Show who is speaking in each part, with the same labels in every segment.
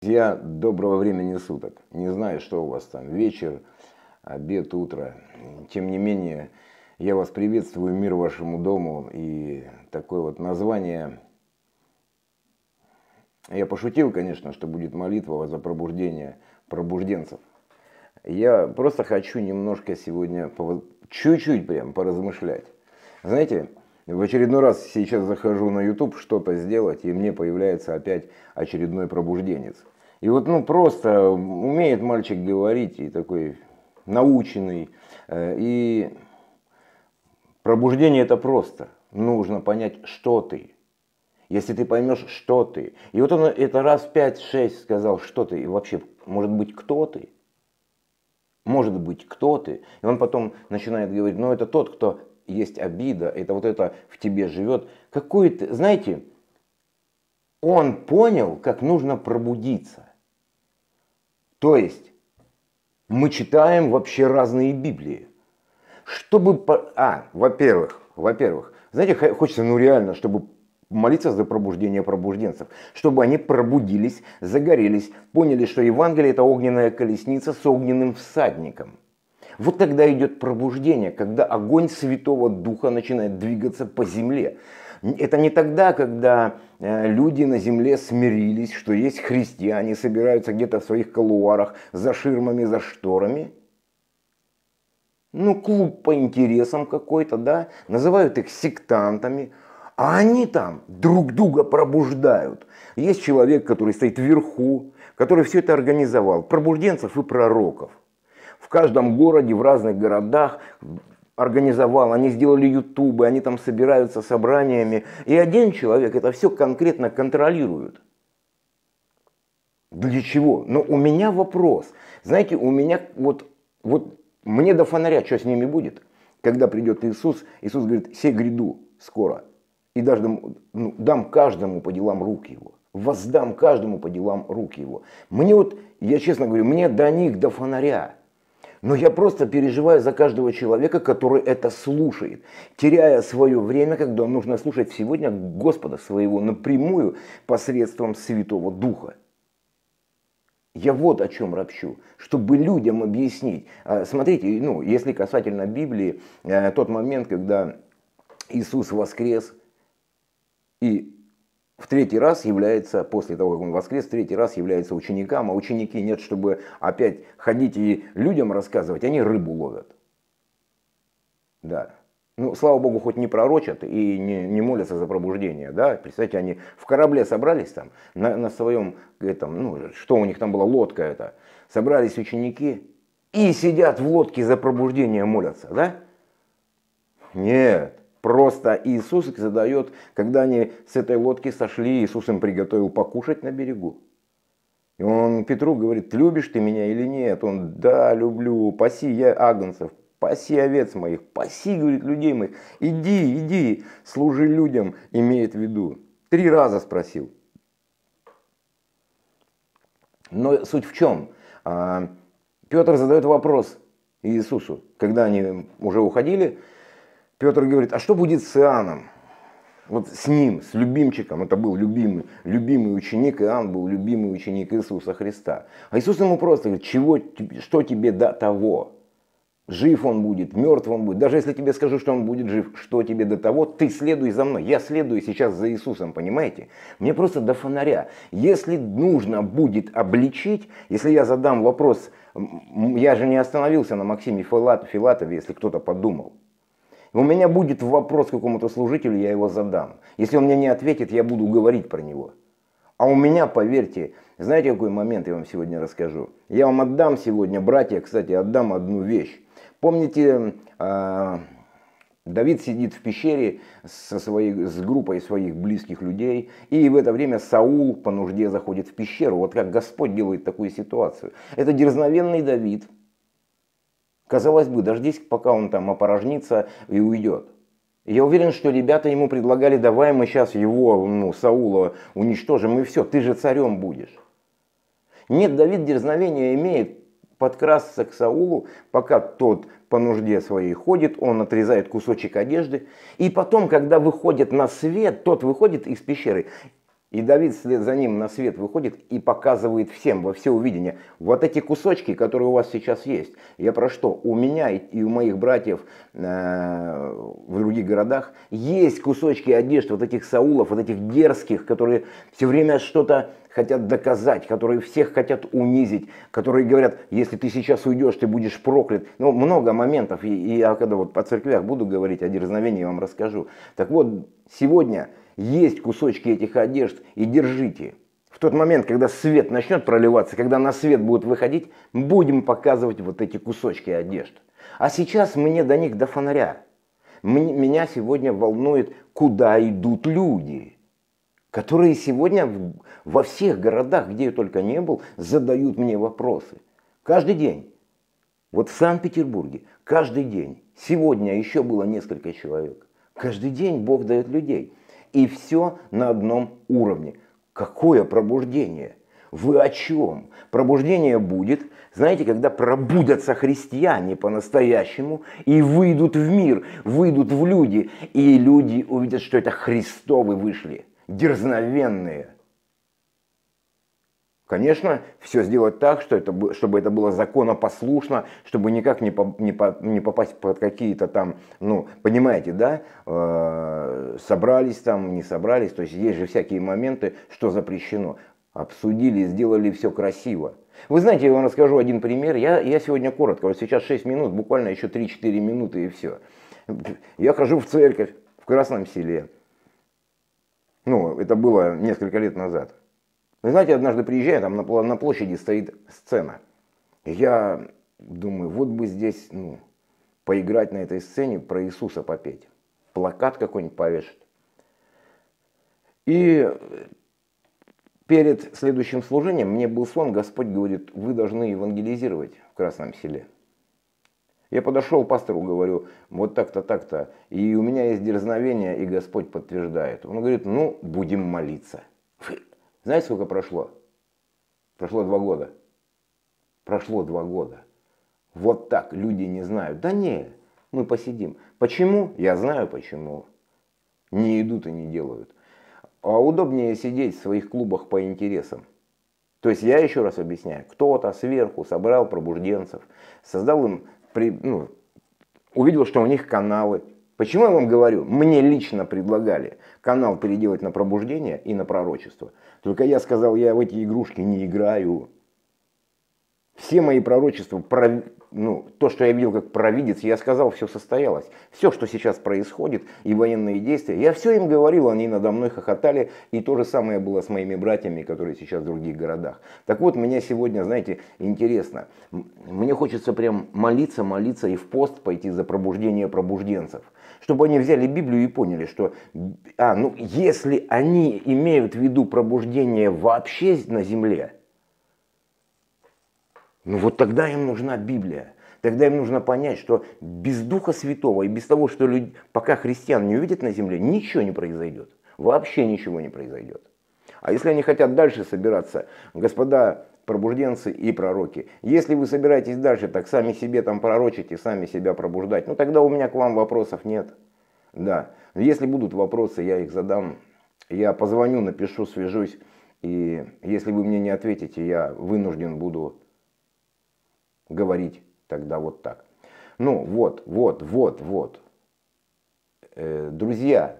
Speaker 1: Друзья, доброго времени суток. Не знаю, что у вас там, вечер, обед, утро. Тем не менее, я вас приветствую, мир вашему дому. И такое вот название... Я пошутил, конечно, что будет молитва за пробуждение пробужденцев. Я просто хочу немножко сегодня, чуть-чуть прям поразмышлять. Знаете, в очередной раз сейчас захожу на YouTube что-то сделать, и мне появляется опять очередной пробужденец. И вот, ну, просто умеет мальчик говорить, и такой наученный. Э, и пробуждение это просто. Нужно понять, что ты. Если ты поймешь, что ты. И вот он это раз 5-6 сказал, что ты. И вообще, может быть, кто ты? Может быть, кто ты? И он потом начинает говорить, ну это тот, кто есть обида, это вот это в тебе живет. Какой-то, знаете, он понял, как нужно пробудиться. То есть мы читаем вообще разные Библии. Чтобы... А, во-первых, во-первых, знаете, хочется, ну реально, чтобы молиться за пробуждение пробужденцев, чтобы они пробудились, загорелись, поняли, что Евангелие – это огненная колесница с огненным всадником – вот тогда идет пробуждение, когда огонь Святого Духа начинает двигаться по земле. Это не тогда, когда э, люди на земле смирились, что есть христиане, собираются где-то в своих колуарах, за ширмами, за шторами. Ну, клуб по интересам какой-то, да, называют их сектантами, а они там друг друга пробуждают. Есть человек, который стоит вверху, который все это организовал, пробужденцев и пророков в каждом городе, в разных городах организовал, они сделали ютубы, они там собираются собраниями. И один человек это все конкретно контролирует. Для чего? Но у меня вопрос. Знаете, у меня вот, вот мне до фонаря, что с ними будет? Когда придет Иисус, Иисус говорит, все гряду скоро. И даже ну, дам каждому по делам рук его. Воздам каждому по делам рук его. Мне вот, я честно говорю, мне до них, до фонаря. Но я просто переживаю за каждого человека, который это слушает, теряя свое время, когда нужно слушать сегодня Господа своего напрямую посредством Святого Духа. Я вот о чем ропщу, чтобы людям объяснить. А, смотрите, ну, если касательно Библии, э, тот момент, когда Иисус воскрес, и в третий раз является, после того, как он воскрес, в третий раз является ученикам, а ученики нет, чтобы опять ходить и людям рассказывать, они рыбу ловят. Да. Ну, слава богу, хоть не пророчат и не, не молятся за пробуждение, да, представьте, они в корабле собрались там, на, на своем, этом, ну, что у них там была, лодка это, собрались ученики и сидят в лодке за пробуждение молятся, да? Нет, Просто Иисус их задает, когда они с этой лодки сошли, Иисус им приготовил покушать на берегу. И он Петру говорит, любишь ты меня или нет? Он, да, люблю, паси я агнцев, паси овец моих, паси, говорит, людей моих, иди, иди, служи людям, имеет в виду. Три раза спросил. Но суть в чем? А, Петр задает вопрос Иисусу, когда они уже уходили, Петр говорит, а что будет с Иоанном? Вот с ним, с любимчиком, это был любимый, любимый ученик, Иоанн был любимый ученик Иисуса Христа. А Иисус ему просто говорит, чего, что тебе до того? Жив он будет, мертв он будет. Даже если тебе скажу, что он будет жив, что тебе до того, ты следуй за мной. Я следую сейчас за Иисусом, понимаете? Мне просто до фонаря. Если нужно будет обличить, если я задам вопрос, я же не остановился на Максиме Филатове, если кто-то подумал. У меня будет вопрос к какому-то служителю, я его задам. Если он мне не ответит, я буду говорить про него. А у меня, поверьте, знаете, какой момент я вам сегодня расскажу? Я вам отдам сегодня, братья, кстати, отдам одну вещь. Помните, а, Давид сидит в пещере со своей, с группой своих близких людей, и в это время Саул по нужде заходит в пещеру. Вот как Господь делает такую ситуацию. Это дерзновенный Давид – Казалось бы, дождись, пока он там опорожнится и уйдет. Я уверен, что ребята ему предлагали, давай мы сейчас его, ну, Саула, уничтожим и все, ты же царем будешь. Нет, Давид дерзновения имеет подкрасться к Саулу, пока тот по нужде своей ходит, он отрезает кусочек одежды. И потом, когда выходит на свет, тот выходит из пещеры и Давид вслед за ним на свет выходит и показывает всем во все увидение. Вот эти кусочки, которые у вас сейчас есть. Я про что? У меня и у моих братьев э, в других городах есть кусочки одежды вот этих Саулов, вот этих дерзких, которые все время что-то хотят доказать, которые всех хотят унизить, которые говорят, если ты сейчас уйдешь, ты будешь проклят. Ну, много моментов, и, и я когда вот по церквях буду говорить о дерзновении, я вам расскажу. Так вот, сегодня есть кусочки этих одежд и держите. В тот момент, когда свет начнет проливаться, когда на свет будут выходить, будем показывать вот эти кусочки одежд. А сейчас мне до них до фонаря. Меня сегодня волнует, куда идут люди, которые сегодня во всех городах, где я только не был, задают мне вопросы. Каждый день. Вот в Санкт-Петербурге каждый день, сегодня еще было несколько человек, каждый день Бог дает людей и все на одном уровне. Какое пробуждение? Вы о чем? Пробуждение будет, знаете, когда пробудятся христиане по-настоящему и выйдут в мир, выйдут в люди, и люди увидят, что это Христовы вышли, дерзновенные – Конечно, все сделать так, что это, чтобы это было законопослушно, чтобы никак не, по, не, по, не попасть под какие-то там, ну, понимаете, да, э, собрались там, не собрались, то есть есть же всякие моменты, что запрещено. Обсудили, сделали все красиво. Вы знаете, я вам расскажу один пример. Я, я сегодня коротко, вот сейчас 6 минут, буквально еще 3-4 минуты и все. Я хожу в церковь в Красном селе. Ну, это было несколько лет назад. Вы ну, знаете, однажды приезжая, там на, на площади стоит сцена. Я думаю, вот бы здесь, ну, поиграть на этой сцене, про Иисуса попеть. Плакат какой-нибудь повешать. И перед следующим служением мне был сон, Господь говорит, вы должны евангелизировать в Красном селе. Я подошел к пастору, говорю, вот так-то, так-то, и у меня есть дерзновение, и Господь подтверждает. Он говорит, ну, будем молиться. Знаете, сколько прошло? Прошло два года. Прошло два года. Вот так люди не знают. Да не, мы посидим. Почему? Я знаю почему. Не идут и не делают. А удобнее сидеть в своих клубах по интересам. То есть я еще раз объясняю, кто-то сверху собрал пробужденцев, создал им, при, ну, увидел, что у них каналы, Почему я вам говорю? Мне лично предлагали канал переделать на пробуждение и на пророчество. Только я сказал, я в эти игрушки не играю. Все мои пророчества, ну, то, что я видел как провидец, я сказал, все состоялось. Все, что сейчас происходит, и военные действия, я все им говорил, они надо мной хохотали. И то же самое было с моими братьями, которые сейчас в других городах. Так вот, меня сегодня, знаете, интересно. Мне хочется прям молиться, молиться и в пост пойти за пробуждение пробужденцев – чтобы они взяли Библию и поняли, что а, ну, если они имеют в виду пробуждение вообще на земле, ну вот тогда им нужна Библия. Тогда им нужно понять, что без Духа Святого и без того, что люди, пока христиан не увидят на земле, ничего не произойдет. Вообще ничего не произойдет. А если они хотят дальше собираться, господа пробужденцы и пророки. Если вы собираетесь дальше так сами себе там пророчить и сами себя пробуждать, ну тогда у меня к вам вопросов нет. Да, если будут вопросы, я их задам. Я позвоню, напишу, свяжусь. И если вы мне не ответите, я вынужден буду говорить тогда вот так. Ну вот, вот, вот, вот. Э, друзья,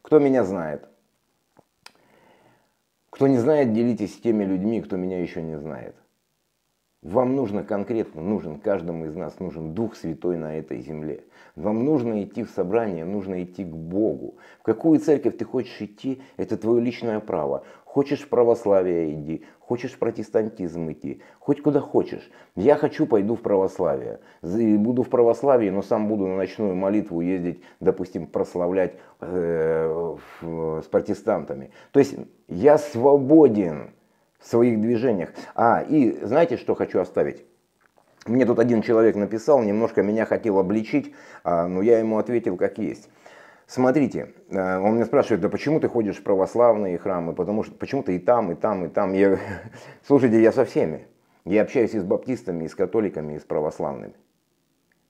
Speaker 1: кто меня знает, кто не знает, делитесь с теми людьми, кто меня еще не знает. Вам нужно конкретно, нужен каждому из нас, нужен Дух Святой на этой земле. Вам нужно идти в собрание, нужно идти к Богу. В какую церковь ты хочешь идти, это твое личное право. Хочешь в православие иди, хочешь в протестантизм идти, хоть куда хочешь. Я хочу, пойду в православие. Буду в православии, но сам буду на ночную молитву ездить, допустим, прославлять э, с протестантами. То есть я свободен в своих движениях. А, и знаете, что хочу оставить? Мне тут один человек написал, немножко меня хотел обличить, а, но я ему ответил как есть. Смотрите, а, он меня спрашивает, да почему ты ходишь в православные храмы, потому что почему то и там, и там, и там. Я, слушайте, я со всеми. Я общаюсь и с баптистами, и с католиками, и с православными.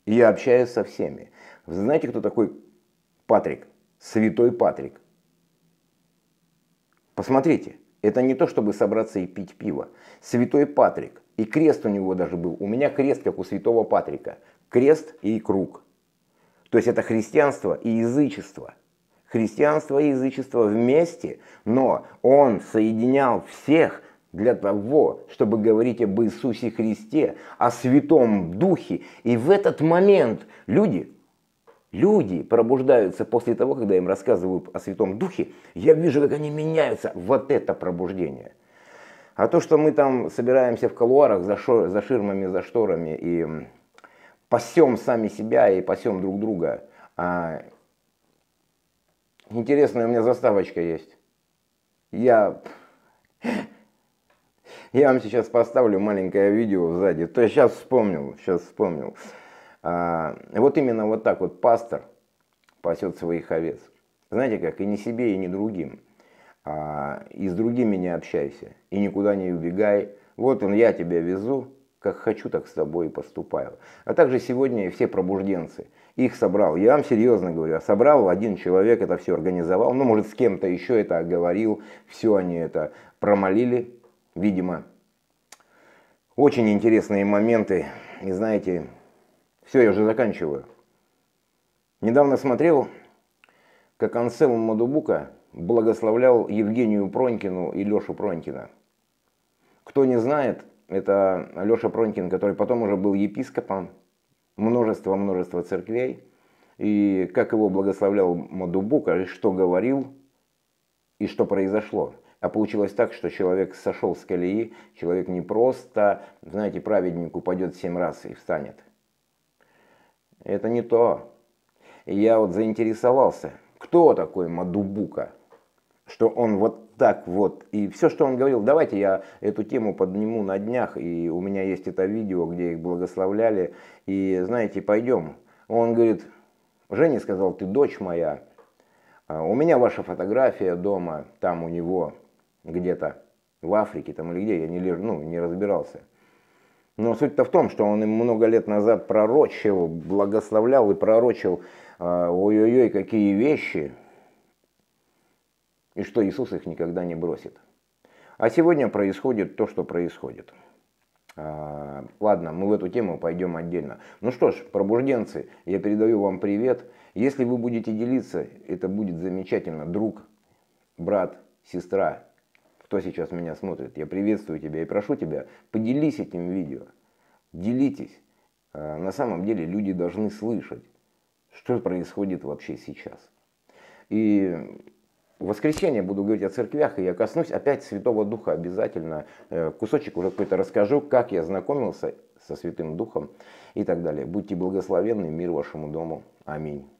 Speaker 1: я общаюсь со всеми. Вы знаете, кто такой Патрик? Святой Патрик. Посмотрите, это не то, чтобы собраться и пить пиво. Святой Патрик. И крест у него даже был. У меня крест, как у святого Патрика. Крест и круг. То есть это христианство и язычество. Христианство и язычество вместе, но он соединял всех для того, чтобы говорить об Иисусе Христе, о Святом Духе. И в этот момент люди Люди пробуждаются после того, когда им рассказывают о Святом Духе. Я вижу, как они меняются. Вот это пробуждение. А то, что мы там собираемся в колуарах за, шо, за ширмами, за шторами и пасем сами себя и пасем друг друга. А... Интересная у меня заставочка есть. Я... Я вам сейчас поставлю маленькое видео сзади. То я сейчас вспомнил, сейчас вспомнил. А, вот именно вот так вот пастор пасет своих овец. Знаете как, и не себе, и не другим. А, и с другими не общайся, и никуда не убегай. Вот он, я тебя везу, как хочу, так с тобой и поступаю. А также сегодня все пробужденцы. Их собрал, я вам серьезно говорю, собрал один человек, это все организовал, ну, может, с кем-то еще это оговорил, все они это промолили, видимо. Очень интересные моменты, и знаете, все, я уже заканчиваю. Недавно смотрел, как Анселм Мадубука благословлял Евгению Пронькину и Лешу Пронькина. Кто не знает, это Леша Пронькин, который потом уже был епископом, множества множества церквей. И как его благословлял Мадубука, и что говорил, и что произошло. А получилось так, что человек сошел с колеи, человек не просто, знаете, праведник упадет семь раз и встанет. Это не то. я вот заинтересовался, кто такой Мадубука, что он вот так вот. И все, что он говорил, давайте я эту тему подниму на днях, и у меня есть это видео, где их благословляли, и знаете, пойдем. Он говорит, Женя сказал, ты дочь моя, а у меня ваша фотография дома, там у него где-то в Африке там или где, я не, ну, не разбирался. Но суть-то в том, что он им много лет назад пророчил, благословлял и пророчил, а, ой-ой-ой, какие вещи, и что Иисус их никогда не бросит. А сегодня происходит то, что происходит. А, ладно, мы в эту тему пойдем отдельно. Ну что ж, пробужденцы, я передаю вам привет. Если вы будете делиться, это будет замечательно. Друг, брат, сестра, кто сейчас меня смотрит, я приветствую тебя и прошу тебя, поделись этим видео. Делитесь. А, на самом деле люди должны слышать, что происходит вообще сейчас. И в воскресенье буду говорить о церквях, и я коснусь опять Святого Духа обязательно. Э, кусочек уже какой-то расскажу, как я знакомился со Святым Духом и так далее. Будьте благословенны, мир вашему дому. Аминь.